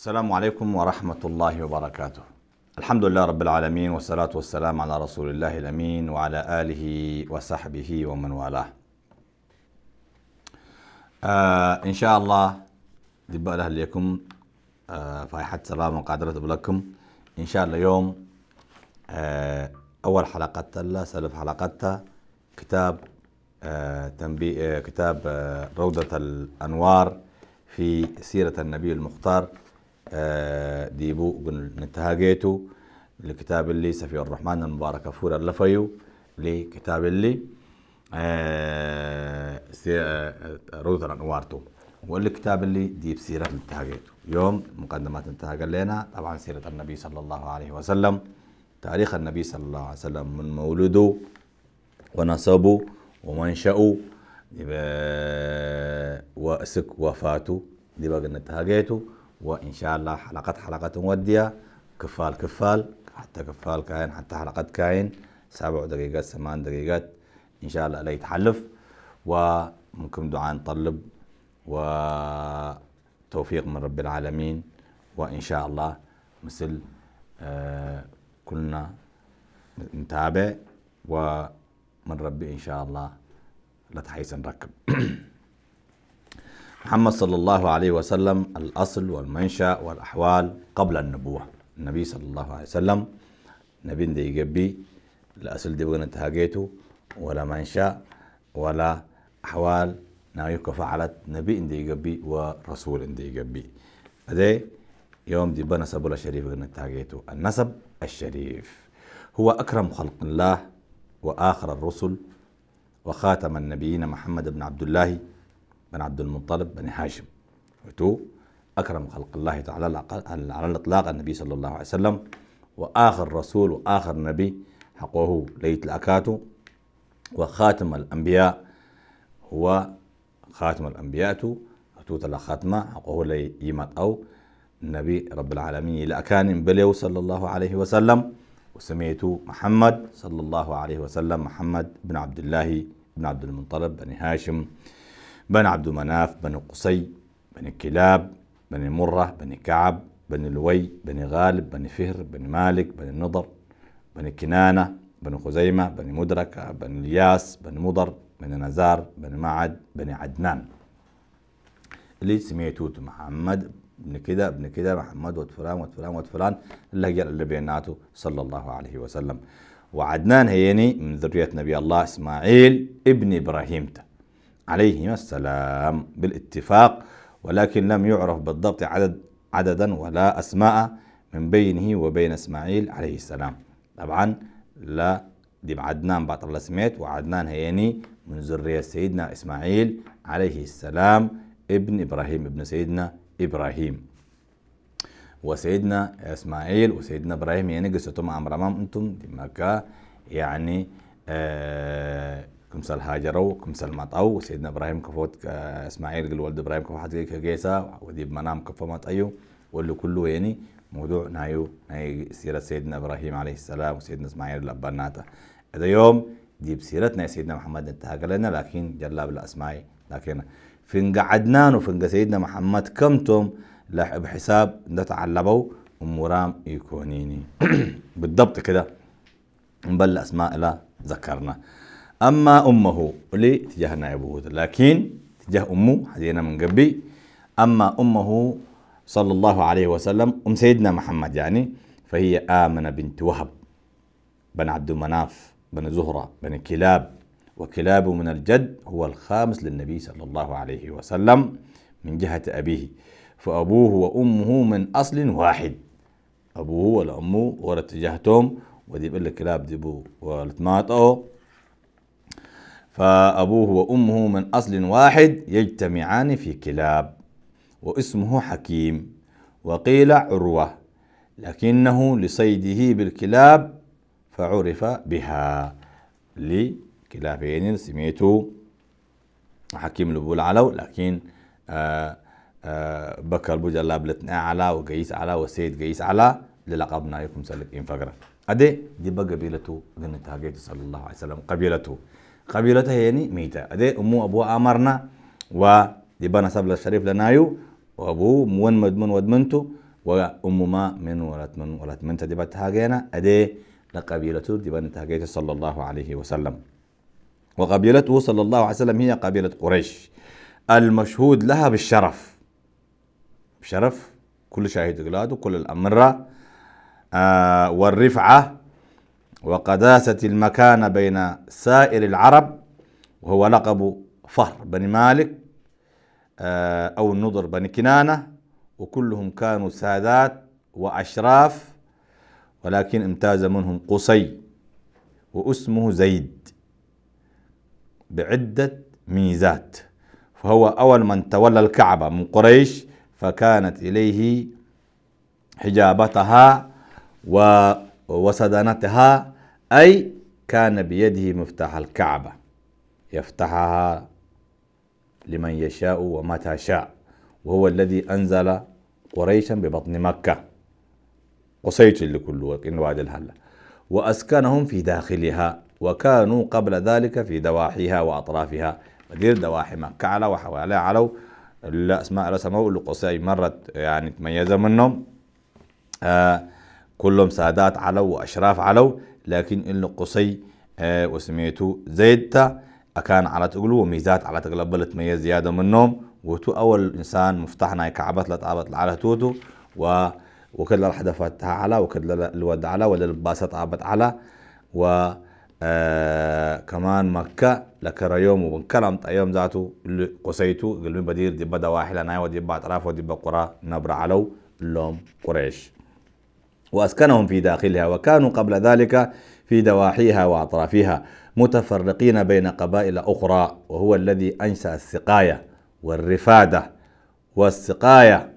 السلام عليكم ورحمة الله وبركاته الحمد لله رب العالمين والصلاة والسلام على رسول الله الأمين وعلى آله وصحبه ومن والاه آه إن شاء الله دباء الأهل لكم آه فايحة سلام وقادرة لكم إن شاء الله يوم آه أول حلقة تلا سلف حلقتها كتاب آه تنبي آه كتاب آه روضة الأنوار في سيرة النبي المختار آه، ديبو قن نتهاجيتو لكتاب اللي سفي الرحمن المبارك فورا لفيو لكتاب اللي روثر آه، آه، رودر انوارتو واللي اللي ديب سيرة نتهاجيتو يوم مقدمات انتهاج لنا طبعا سيرة النبي صلى الله عليه وسلم تاريخ النبي صلى الله عليه وسلم من مولده ونصبه ومنشأه وأسك وفاته دي بقى نتهاجيتو وإن شاء الله حلقه حلقه مودية كفال كفال حتى كفال كاين حتى حلقه كاين سبع دقيقات ثمان دقيقات إن شاء الله لا يتحلف وممكن دعاء نطلب وتوفيق من رب العالمين وإن شاء الله مثل آه كلنا نتابع ومن ربي إن شاء الله لا تحيس نركب محمد صلى الله عليه وسلم الأصل والمنشأ والأحوال قبل النبوة النبي صلى الله عليه وسلم نبي دي يجبي الأصل دي بغن تهاجيته ولا منشأ ولا أحوال نايوك فعلت نبي دي يقبي ورسول دي يجبي هذا يوم دي بنسب ولا شريف بغنا النسب الشريف هو أكرم خلق الله وآخر الرسل وخاتم النبيين محمد بن عبد الله بن عبد المطلب بن هاشم وتو أكرم خلق الله تعالى على الإطلاق النبي صلى الله عليه وسلم وآخر رسول وآخر نبي حقه ليت الأكاتو وخاتم الأنبياء هو خاتم الأنبياء توت الخاتمة حقه لي يمات أو النبي رب العالمين إلى أكان بليو صلى الله عليه وسلم وسميت محمد صلى الله عليه وسلم محمد بن عبد الله بن عبد المنطلب بن هاشم بن عبد مناف بن قصي بن كلاب بن مرة بن كعب بن لوي بن غالب بن فهر بن مالك بن النضر بن كنانة بن خزيمة بن مدركة بن الياس بن مضر بن نزار بن معد بن عدنان اللي سميته محمد بن كده بن كده محمد وتفلان وتفلان وتفلان اللهجة اللي بيناته صلى الله عليه وسلم وعدنان هيني من ذرية نبي الله إسماعيل ابن إبراهيم عليهما السلام بالاتفاق ولكن لم يعرف بالضبط عدد عددا ولا أسماء من بينه وبين إسماعيل عليه السلام طبعا لا دي عدنان بعد الله سميت وعدنان هيني من ذرية سيدنا إسماعيل عليه السلام ابن إبراهيم ابن سيدنا إبراهيم وسيدنا إسماعيل وسيدنا إبراهيم يعني قصتهم أمر أمام أنتم دي مكة يعني آه كم سال هاجروا كم سال مطاو سيدنا ابراهيم كفوت اسماعيل قال ولد ابراهيم كفوت كجيسا وديب منام كفو أيو ولو كله يعني موضوع نايو ناي سيرة سيدنا ابراهيم عليه السلام وسيدنا اسماعيل لبناتا هذا يوم ديب سيرتنا سيدنا محمد انتهى لنا لكن جلاب الاسماء لكن فين قعدنا وفين سيدنا محمد كمتم بحساب نتعلبو ومرام يكونيني بالضبط كده نبل أسماء لا ذكرنا أما أمه لي تجاه هود لكن تجاه أمه حدينا من قبي أما أمه صلى الله عليه وسلم أم سيدنا محمد يعني فهي آمنة بنت وهب بن عبد مناف بن زهرة بن كلاب وكلاب من الجد هو الخامس للنبي صلى الله عليه وسلم من جهة أبيه فأبوه وأمه من أصل واحد أبوه ولا أمه ولا تجاهتهم ودي بقول لك كلاب ديبو والتماطو فأبوه وأمه من أصل واحد يجتمعان في كلاب واسمه حكيم وقيل عروة لكنه لصيده بالكلاب فعرف بها لكلابين سميته حكيم لبو العلو لكن آآ آه، آآ آه، بكر بجلاب لتنا على وقيس على وسيد قيس على للقبنا يكم سلك انفقرا أدي دي بقى قبيلته قلنا صلى الله عليه وسلم قبيلته قبيلته يعني ميتة أدي أمو أبو أمرنا و وديبانا سبل الشريف لنايو وأبو مون مدمن ودمنتو وأم ما من ولات من ولات من تدبت هاجينا أدي لقبيلته ديبان تهاجيته صلى الله عليه وسلم وقبيلته صلى الله عليه وسلم هي قبيلة قريش المشهود لها بالشرف شرف كل شاهد قلاده كل الأمرة آه والرفعة وقداسة المكانة بين سائر العرب وهو لقب فهر بن مالك آه، أو النضر بن كنانة وكلهم كانوا سادات وأشراف ولكن امتاز منهم قصي واسمه زيد بعدة ميزات فهو أول من تولى الكعبة من قريش فكانت إليه حجابتها وسدنتها أي كان بيده مفتاح الكعبة يفتحها لمن يشاء ومتى شاء وهو الذي أنزل قريشا ببطن مكة قصيت لكل وقت وعد الهلة وأسكنهم في داخلها وكانوا قبل ذلك في دواحيها وأطرافها مدير دواحي مكة على وحواليها علو الأسماء رسموا القصي مرت يعني تميز منهم آه كلهم سادات علو وأشراف علو لكن إنه قصي آه، وسميته زيد زيدتا أكان على تقوله وميزات على تقلب تميز زيادة منهم وتو أول إنسان مفتحنا كعبت لتعبت على توتو و وكل الحدفات على وكل الود على والباسات عبت على و آه، كمان مكة لكرا يوم وبنكلم طيوم ذاته قصيتو قلبي بدير دي بدا دواحل أنا ودي أطراف ودي بقرة نبر علو اللوم قريش وأسكنهم في داخلها وكانوا قبل ذلك في دواحيها وأطرافها متفرقين بين قبائل أخرى وهو الذي أنشأ السقاية والرفادة والسقاية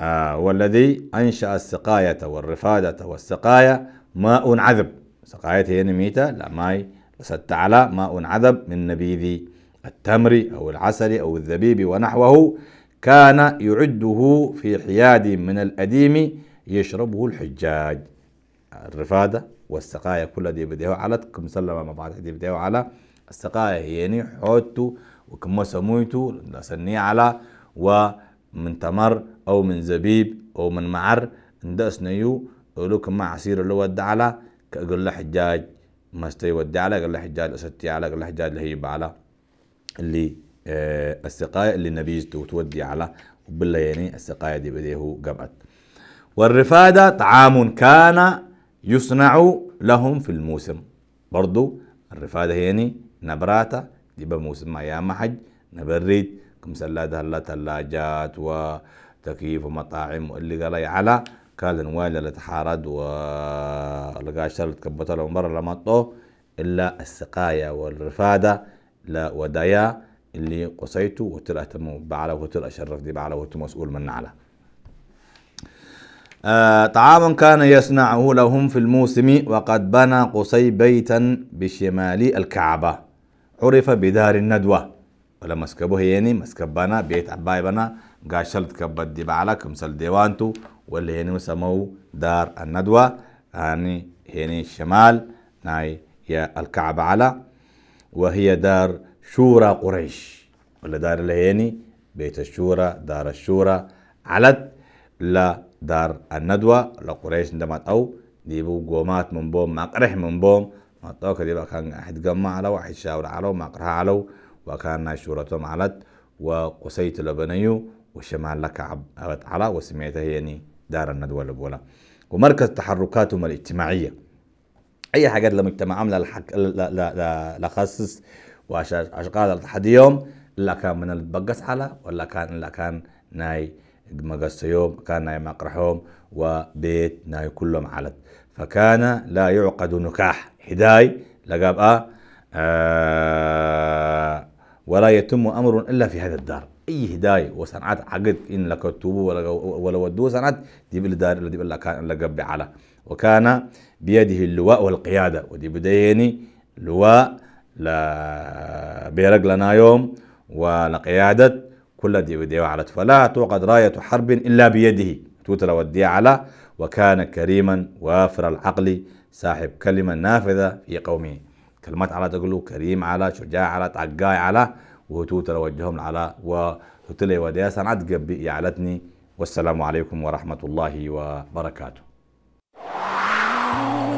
آه والذي أنشأ السقاية والرفادة والسقاية ماء عذب سقاية هي يعني ميتة لا ماي ست على ماء عذب من نبيذ التمر أو العسل أو الذبيب ونحوه كان يعده في حياد من الأديم يشربه الحجاج الرفادة والسقاية كلها دي بديها على كم سلمة ما بعد دي بديها على السقاية يعني حوتو وكم سمويتو لسني على ومن تمر أو من زبيب أو من معر ندأس نيو ولو كما عصير اللي ود على قل له حجاج ما استي ودي على قال له حجاج أستي على قال له حجاج اللي هي على اللي السقايا آه، السقاية اللي نبيزته وتودي على وبالله يعني السقاية دي بديهو قبعت والرفادة طعام كان يصنع لهم في الموسم برضو الرفادة يعني نبراتة دي موسم أيام حج نبرد كم سلادة هلا تلاجات وتكييف ومطاعم واللي قال على قال نوالي اللي تحارد ولقى شرط كبت لهم برا لما إلا السقاية والرفادة لا ودايا اللي قصيتو وتر أهتموا بعلى وتر أشرف دي بعلى وتر مسؤول من على آه، طعاما كان يصنعه لهم في الموسم وقد بنى قصي بيتا بشمال الكعبة عرف بدار الندوة ولا مسكبه يعني مسكب بنا بيت عباي بنا قاشلت كبد دي بعلك مسل ديوانتو واللي يعني مسموه دار الندوة يعني هني يعني الشمال ناي يا الكعبة على وهي دار شورى قريش ولا دار اللي يعني بيت الشورى دار الشورى علت لا دار الندوة لقريش عندما أو ديبو قومات من بوم مقرح من بوم مطوك ديبا كان أحد قمع على واحد شاور علو مقرح على وكان ناشورتهم على وقسيت لبنيو وشمال لك عبت على وسميتها يعني دار الندوة لبولا ومركز تحركاتهم الاجتماعية أي حاجات ل... ل... لخصص وأشغال لحد يوم لا كان من البقس على ولا كان لا كان ناي مقسيوم كان ناي مقرحهم وبيت ناي كلهم علت فكان لا يعقد نكاح هداي لقاب آه،, آه, ولا يتم أمر إلا في هذا الدار أي هداي وصنعت عقد إن لك تبو ولا ولا ودو صنعت دي بالدار اللي بالله كان لقب على وكان بيده اللواء والقيادة ودي بديني لواء لبيرق لنا يوم ولقيادة كل دي ودي وعلت فلا توقد راية حرب إلا بيده توتر ودي على وكان كريما وافر العقل صاحب كلمة نافذة في قومه كلمات على تقولوا كريم على شجاع على تعقاي على وتوتر وجههم على وتلي ودي سنعد قبي يعلتني والسلام عليكم ورحمة الله وبركاته